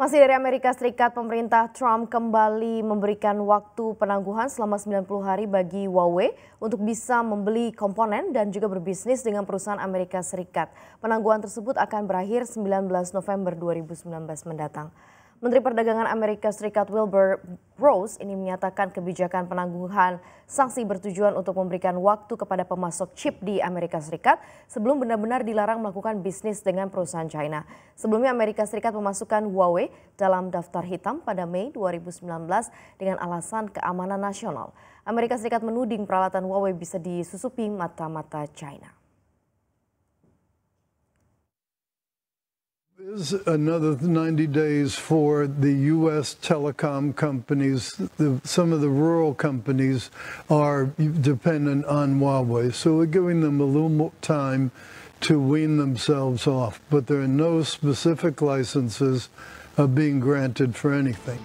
Masih dari Amerika Serikat, pemerintah Trump kembali memberikan waktu penangguhan selama 90 hari bagi Huawei untuk bisa membeli komponen dan juga berbisnis dengan perusahaan Amerika Serikat. Penangguhan tersebut akan berakhir 19 November 2019 mendatang. Menteri Perdagangan Amerika Serikat Wilbur Rose ini menyatakan kebijakan penangguhan sanksi bertujuan untuk memberikan waktu kepada pemasok chip di Amerika Serikat sebelum benar-benar dilarang melakukan bisnis dengan perusahaan China. Sebelumnya Amerika Serikat memasukkan Huawei dalam daftar hitam pada Mei 2019 dengan alasan keamanan nasional. Amerika Serikat menuding peralatan Huawei bisa disusupi mata-mata China. is another 90 days for the U.S. telecom companies. The, some of the rural companies are dependent on Huawei. So we're giving them a little more time to wean themselves off. But there are no specific licenses uh, being granted for anything.